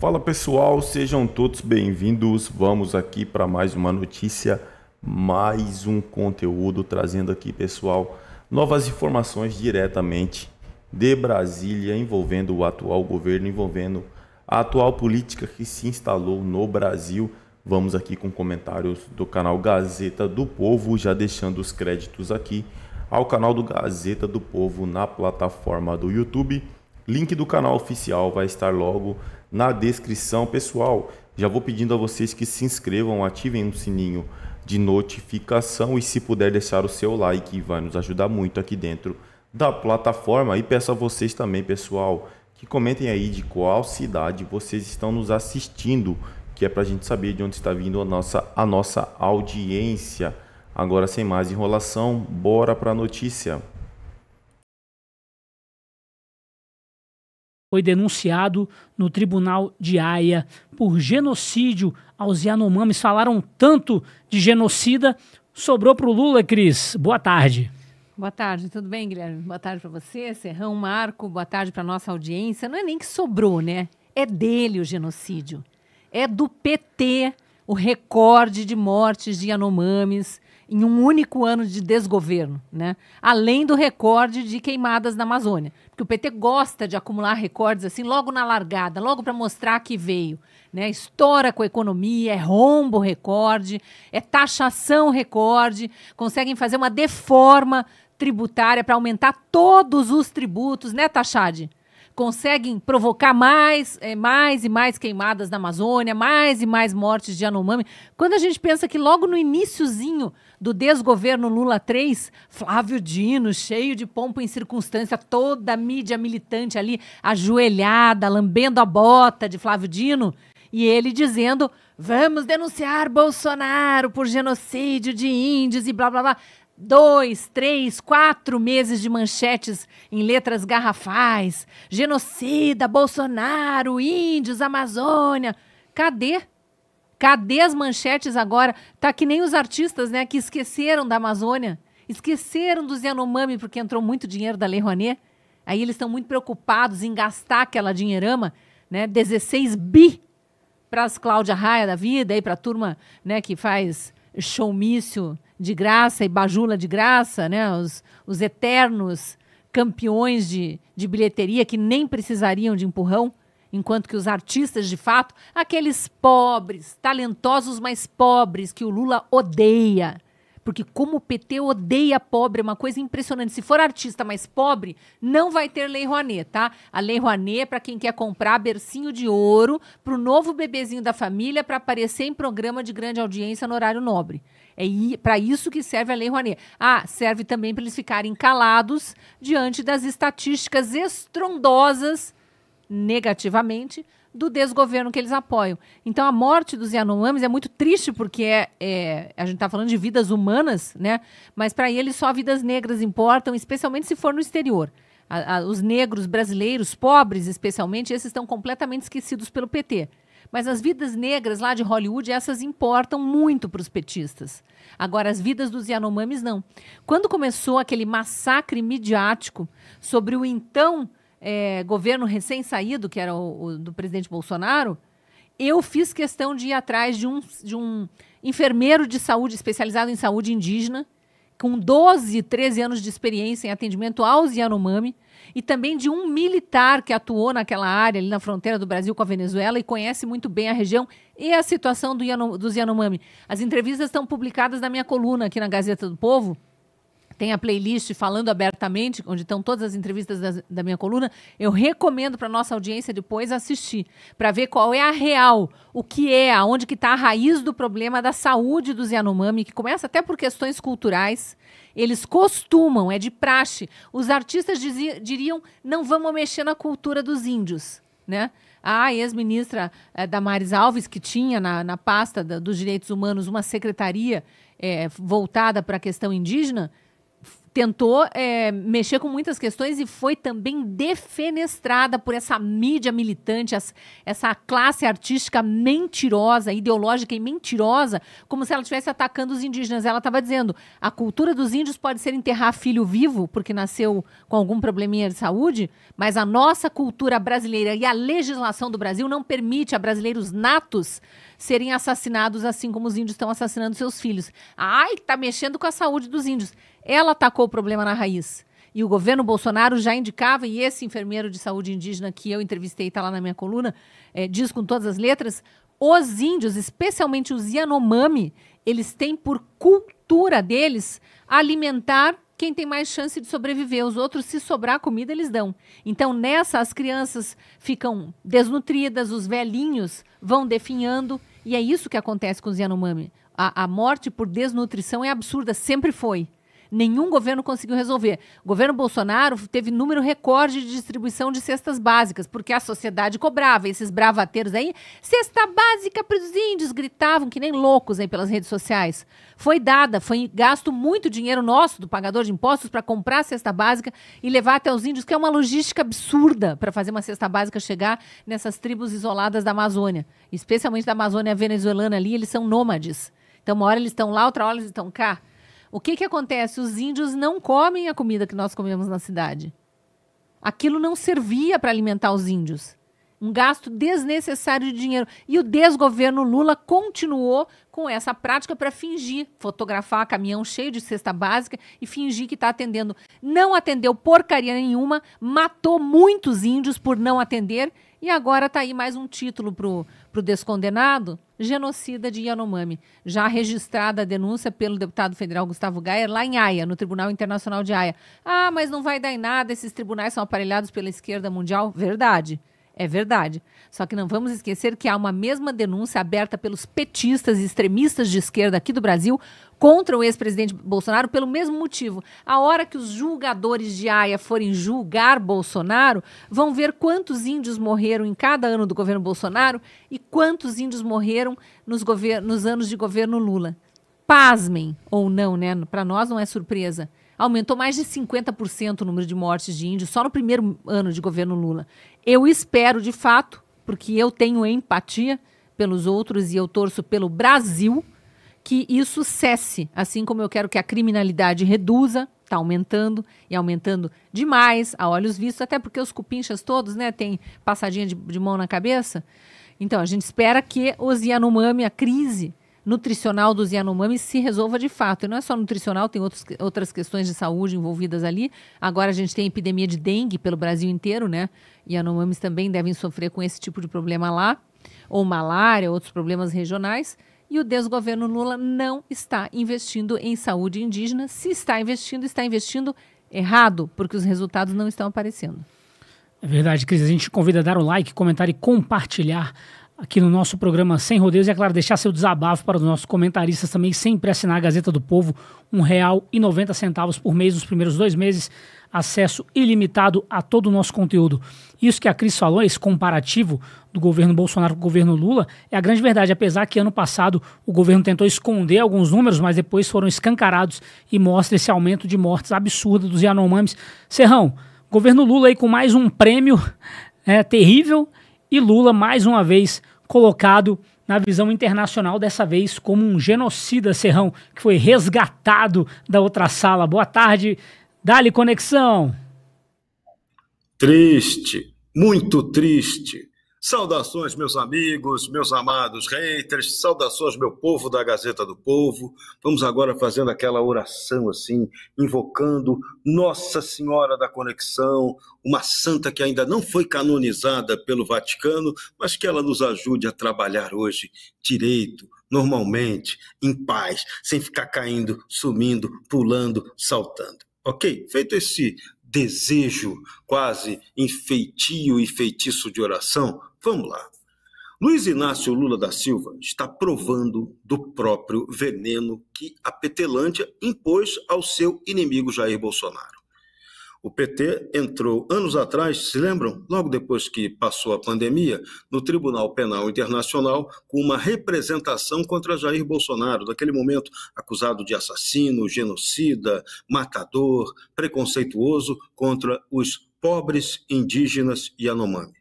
Fala pessoal, sejam todos bem-vindos. Vamos aqui para mais uma notícia, mais um conteúdo trazendo aqui, pessoal, novas informações diretamente de Brasília envolvendo o atual governo, envolvendo a atual política que se instalou no Brasil. Vamos aqui com comentários do canal Gazeta do Povo, já deixando os créditos aqui ao canal do Gazeta do Povo na plataforma do YouTube Link do canal oficial vai estar logo na descrição, pessoal. Já vou pedindo a vocês que se inscrevam, ativem o sininho de notificação e se puder deixar o seu like, vai nos ajudar muito aqui dentro da plataforma. E peço a vocês também, pessoal, que comentem aí de qual cidade vocês estão nos assistindo, que é para a gente saber de onde está vindo a nossa, a nossa audiência. Agora, sem mais enrolação, bora para a notícia. foi denunciado no Tribunal de Haia por genocídio aos Yanomamis. Falaram tanto de genocida, sobrou para o Lula, Cris. Boa tarde. Boa tarde, tudo bem, Guilherme? Boa tarde para você, Serrão, Marco, boa tarde para nossa audiência. Não é nem que sobrou, né? É dele o genocídio. É do PT o recorde de mortes de Yanomamis em um único ano de desgoverno, né? além do recorde de queimadas na Amazônia. Porque o PT gosta de acumular recordes assim logo na largada, logo para mostrar que veio. Né? Estoura com a economia, é rombo recorde, é taxação recorde, conseguem fazer uma deforma tributária para aumentar todos os tributos, né, Taxade, conseguem provocar mais, é, mais e mais queimadas na Amazônia, mais e mais mortes de Anomami. Quando a gente pensa que logo no iníciozinho do desgoverno Lula 3, Flávio Dino, cheio de pompa em circunstância, toda a mídia militante ali ajoelhada, lambendo a bota de Flávio Dino, e ele dizendo: vamos denunciar Bolsonaro por genocídio de índios e blá blá blá dois, três, quatro meses de manchetes em letras garrafais: genocida, Bolsonaro, índios, Amazônia. Cadê Cadê as manchetes agora? Tá que nem os artistas, né, que esqueceram da Amazônia, esqueceram do Yanomami porque entrou muito dinheiro da Lei Rouanet. Aí eles estão muito preocupados em gastar aquela dinheirama, né, 16 bi para as Cláudia Raia da vida e para a turma, né, que faz showmício de graça e bajula de graça, né, os, os eternos campeões de, de bilheteria que nem precisariam de empurrão enquanto que os artistas de fato, aqueles pobres, talentosos, mas pobres que o Lula odeia. Porque como o PT odeia pobre, é uma coisa impressionante. Se for artista mais pobre, não vai ter Lei Rouanet, tá? A Lei Rouanet é para quem quer comprar bercinho de ouro para o novo bebezinho da família para aparecer em programa de grande audiência no horário nobre. É para isso que serve a Lei Rouanet. Ah, serve também para eles ficarem calados diante das estatísticas estrondosas negativamente do desgoverno que eles apoiam. Então a morte dos Yanomamis é muito triste porque é, é a gente está falando de vidas humanas, né? Mas para eles só vidas negras importam, especialmente se for no exterior. A, a, os negros brasileiros, pobres especialmente, esses estão completamente esquecidos pelo PT. Mas as vidas negras lá de Hollywood, essas importam muito para os petistas. Agora, as vidas dos Yanomamis não. Quando começou aquele massacre midiático sobre o então é, governo recém-saído, que era o, o, do presidente Bolsonaro, eu fiz questão de ir atrás de um, de um enfermeiro de saúde, especializado em saúde indígena, com 12, 13 anos de experiência em atendimento aos Yanomami, e também de um militar que atuou naquela área, ali na fronteira do Brasil com a Venezuela, e conhece muito bem a região e a situação do dos Yanomami. As entrevistas estão publicadas na minha coluna aqui na Gazeta do Povo, tem a playlist falando abertamente, onde estão todas as entrevistas da, da minha coluna. Eu recomendo para nossa audiência depois assistir, para ver qual é a real, o que é, aonde que está a raiz do problema da saúde dos Yanomami, que começa até por questões culturais. Eles costumam, é de praxe. Os artistas diriam: não vamos mexer na cultura dos índios, né? a ex-ministra eh, Damares Alves, que tinha na, na pasta da, dos direitos humanos uma secretaria eh, voltada para a questão indígena, tentou é, mexer com muitas questões e foi também defenestrada por essa mídia militante, essa, essa classe artística mentirosa, ideológica e mentirosa, como se ela estivesse atacando os indígenas. Ela estava dizendo: a cultura dos índios pode ser enterrar filho vivo, porque nasceu com algum probleminha de saúde, mas a nossa cultura brasileira e a legislação do Brasil não permite a brasileiros natos serem assassinados assim como os índios estão assassinando seus filhos. Ai, tá mexendo com a saúde dos índios. Ela atacou o problema na raiz. E o governo Bolsonaro já indicava, e esse enfermeiro de saúde indígena que eu entrevistei, está lá na minha coluna, é, diz com todas as letras: os índios, especialmente os Yanomami, eles têm por cultura deles alimentar quem tem mais chance de sobreviver. Os outros, se sobrar comida, eles dão. Então, nessa, as crianças ficam desnutridas, os velhinhos vão definhando. E é isso que acontece com os Yanomami. A, a morte por desnutrição é absurda, sempre foi nenhum governo conseguiu resolver. O governo Bolsonaro teve número recorde de distribuição de cestas básicas, porque a sociedade cobrava. Esses bravateiros aí, cesta básica para os índios, gritavam que nem loucos aí pelas redes sociais. Foi dada, foi gasto muito dinheiro nosso, do pagador de impostos, para comprar a cesta básica e levar até os índios, que é uma logística absurda para fazer uma cesta básica chegar nessas tribos isoladas da Amazônia, especialmente da Amazônia venezuelana ali, eles são nômades. Então, uma hora eles estão lá, outra hora eles estão cá. O que que acontece? Os índios não comem a comida que nós comemos na cidade. Aquilo não servia para alimentar os índios. Um gasto desnecessário de dinheiro. E o desgoverno Lula continuou com essa prática para fingir, fotografar caminhão cheio de cesta básica e fingir que está atendendo não atendeu porcaria nenhuma, matou muitos índios por não atender. E agora tá aí mais um título pro, pro descondenado: genocida de Yanomami. Já registrada a denúncia pelo deputado federal Gustavo Gayer lá em Haia, no Tribunal Internacional de Haia. Ah, mas não vai dar em nada, esses tribunais são aparelhados pela esquerda mundial. Verdade. É verdade. Só que não vamos esquecer que há uma mesma denúncia aberta pelos petistas e extremistas de esquerda aqui do Brasil contra o ex-presidente Bolsonaro pelo mesmo motivo. A hora que os julgadores de Haia forem julgar Bolsonaro, vão ver quantos índios morreram em cada ano do governo Bolsonaro e quantos índios morreram nos, nos anos de governo Lula. Pasmem ou não, né? Para nós não é surpresa aumentou mais de 50% o número de mortes de índios só no primeiro ano de governo Lula. Eu espero, de fato, porque eu tenho empatia pelos outros e eu torço pelo Brasil, que isso cesse, assim como eu quero que a criminalidade reduza, está aumentando e aumentando demais a olhos vistos, até porque os cupinchas todos, né, têm passadinha de, de mão na cabeça. Então, a gente espera que os Yanomami, a crise nutricional dos Yanomamis se resolva de fato. E não é só nutricional, tem outros, outras questões de saúde envolvidas ali. Agora a gente tem epidemia de dengue pelo Brasil inteiro, né? Yanomamis também devem sofrer com esse tipo de problema lá, ou malária, outros problemas regionais. E o desgoverno Lula não está investindo em saúde indígena. Se está investindo, está investindo errado, porque os resultados não estão aparecendo. É verdade, Cris. A gente convida a dar o like, comentar e compartilhar aqui no nosso programa Sem Rodeios. E, é claro, deixar seu desabafo para os nossos comentaristas também, sempre assinar a Gazeta do Povo, um real e noventa centavos por mês nos primeiros dois meses. Acesso ilimitado a todo o nosso conteúdo. Isso que a Cris falou, esse comparativo do governo Bolsonaro com o governo Lula, é a grande verdade. Apesar que ano passado o governo tentou esconder alguns números, mas depois foram escancarados e mostra esse aumento de mortes absurdo dos Yanomamis. Serrão, governo Lula aí com mais um prêmio é, terrível e Lula, mais uma vez, colocado na visão internacional, dessa vez como um genocida serrão que foi resgatado da outra sala. Boa tarde, Dali Conexão. Triste, muito triste Saudações, meus amigos, meus amados haters, saudações, meu povo da Gazeta do Povo. Vamos agora fazendo aquela oração assim, invocando Nossa Senhora da Conexão, uma santa que ainda não foi canonizada pelo Vaticano, mas que ela nos ajude a trabalhar hoje direito, normalmente, em paz, sem ficar caindo, sumindo, pulando, saltando. Ok? Feito esse desejo, quase enfeitio e feitiço de oração? Vamos lá. Luiz Inácio Lula da Silva está provando do próprio veneno que a Petelândia impôs ao seu inimigo Jair Bolsonaro. O PT entrou anos atrás, se lembram, logo depois que passou a pandemia, no Tribunal Penal Internacional com uma representação contra Jair Bolsonaro, naquele momento acusado de assassino, genocida, matador, preconceituoso contra os pobres indígenas e Yanomami.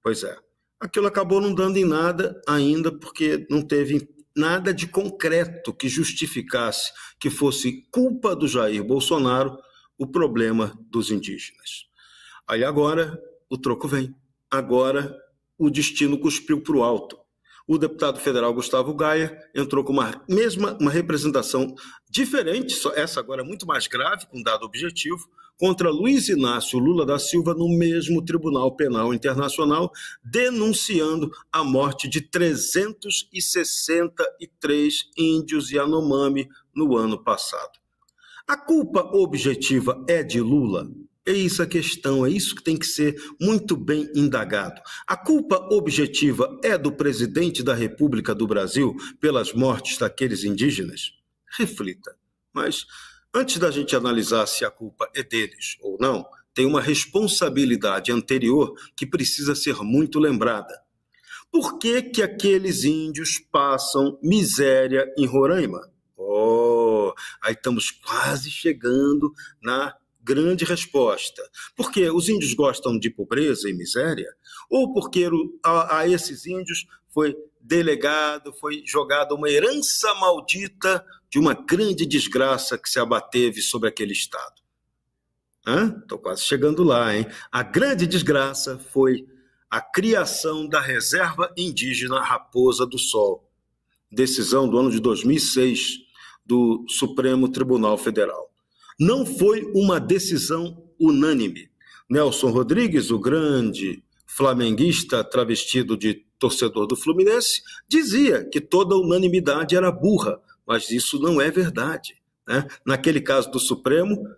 Pois é, aquilo acabou não dando em nada ainda porque não teve nada de concreto que justificasse que fosse culpa do Jair Bolsonaro o problema dos indígenas. Aí agora o troco vem. Agora o destino cuspiu para o alto. O deputado federal Gustavo Gaia entrou com uma mesma uma representação diferente, essa agora é muito mais grave, com dado objetivo, contra Luiz Inácio Lula da Silva no mesmo Tribunal Penal Internacional, denunciando a morte de 363 índios Yanomami no ano passado. A culpa objetiva é de Lula? É isso a questão, é isso que tem que ser muito bem indagado. A culpa objetiva é do presidente da República do Brasil pelas mortes daqueles indígenas? Reflita. Mas antes da gente analisar se a culpa é deles ou não, tem uma responsabilidade anterior que precisa ser muito lembrada. Por que, que aqueles índios passam miséria em Roraima? Oh, Aí estamos quase chegando na grande resposta. Porque os índios gostam de pobreza e miséria, ou porque a, a esses índios foi delegado, foi jogada uma herança maldita de uma grande desgraça que se abateve sobre aquele Estado. Estou quase chegando lá, hein? A grande desgraça foi a criação da reserva indígena Raposa do Sol. Decisão do ano de 2006 do Supremo Tribunal Federal. Não foi uma decisão unânime. Nelson Rodrigues, o grande flamenguista travestido de torcedor do Fluminense, dizia que toda unanimidade era burra, mas isso não é verdade. Né? Naquele caso do Supremo,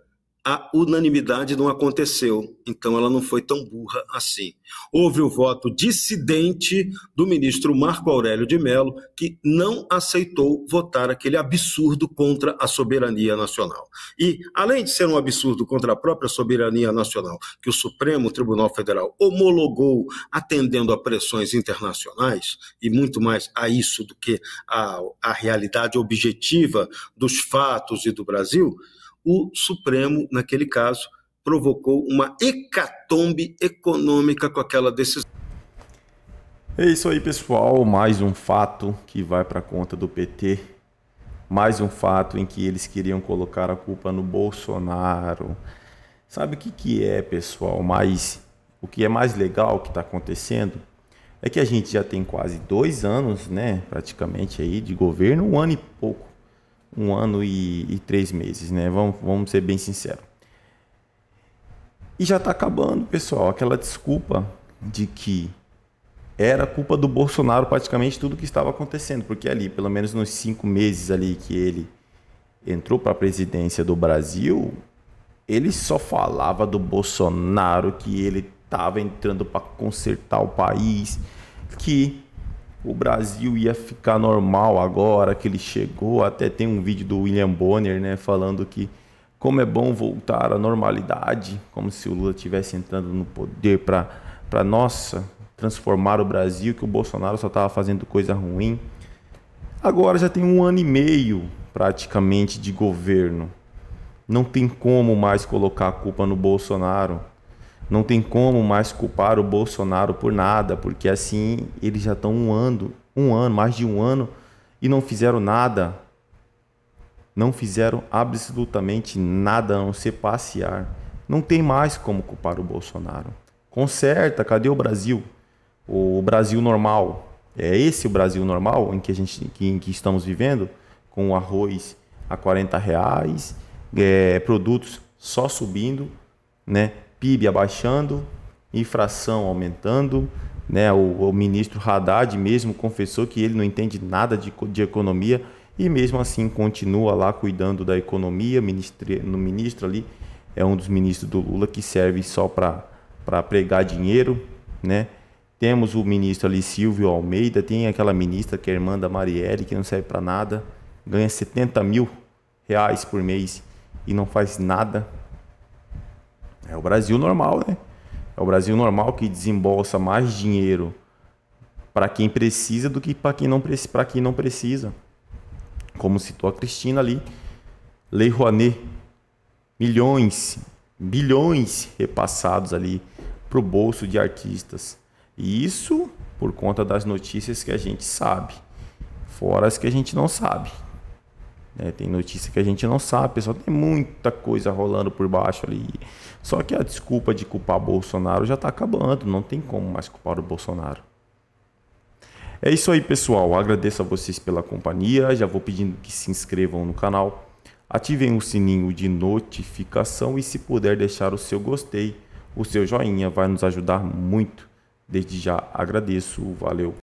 a unanimidade não aconteceu, então ela não foi tão burra assim. Houve o voto dissidente do ministro Marco Aurélio de Mello, que não aceitou votar aquele absurdo contra a soberania nacional. E, além de ser um absurdo contra a própria soberania nacional, que o Supremo Tribunal Federal homologou atendendo a pressões internacionais, e muito mais a isso do que a, a realidade objetiva dos fatos e do Brasil, o Supremo, naquele caso, provocou uma hecatombe econômica com aquela decisão. É isso aí, pessoal. Mais um fato que vai para conta do PT. Mais um fato em que eles queriam colocar a culpa no Bolsonaro. Sabe o que, que é, pessoal? Mas o que é mais legal que está acontecendo é que a gente já tem quase dois anos, né, praticamente aí de governo, um ano e pouco um ano e, e três meses, né? Vamos, vamos ser bem sinceros. E já está acabando, pessoal, aquela desculpa de que era culpa do Bolsonaro praticamente tudo que estava acontecendo, porque ali, pelo menos nos cinco meses ali que ele entrou para a presidência do Brasil, ele só falava do Bolsonaro que ele estava entrando para consertar o país, que o Brasil ia ficar normal agora que ele chegou. Até tem um vídeo do William Bonner, né, falando que como é bom voltar à normalidade, como se o Lula tivesse entrando no poder para para nossa transformar o Brasil, que o Bolsonaro só estava fazendo coisa ruim. Agora já tem um ano e meio praticamente de governo. Não tem como mais colocar a culpa no Bolsonaro. Não tem como mais culpar o Bolsonaro por nada, porque assim eles já estão um ano, um ano, mais de um ano, e não fizeram nada. Não fizeram absolutamente nada a não ser passear. Não tem mais como culpar o Bolsonaro. Conserta, cadê o Brasil? O Brasil normal. É esse o Brasil normal em que, a gente, em que estamos vivendo? Com o arroz a 40 reais, é, produtos só subindo, né? PIB abaixando, infração aumentando. Né? O, o ministro Haddad mesmo confessou que ele não entende nada de, de economia e mesmo assim continua lá cuidando da economia. Ministre, no ministro ali é um dos ministros do Lula que serve só para pregar dinheiro. Né? Temos o ministro ali Silvio Almeida, tem aquela ministra que é irmã da Marielle, que não serve para nada, ganha 70 mil reais por mês e não faz nada é o Brasil normal, né? É o Brasil normal que desembolsa mais dinheiro para quem precisa do que para quem, não, quem não precisa. Como citou a Cristina ali, Lei Rouanet, milhões, bilhões repassados ali para o bolso de artistas. E isso por conta das notícias que a gente sabe, fora as que a gente não sabe. Né? Tem notícia que a gente não sabe, pessoal. Tem muita coisa rolando por baixo ali. Só que a desculpa de culpar Bolsonaro já está acabando. Não tem como mais culpar o Bolsonaro. É isso aí, pessoal. Agradeço a vocês pela companhia. Já vou pedindo que se inscrevam no canal. Ativem o sininho de notificação e, se puder, deixar o seu gostei, o seu joinha vai nos ajudar muito. Desde já agradeço, valeu.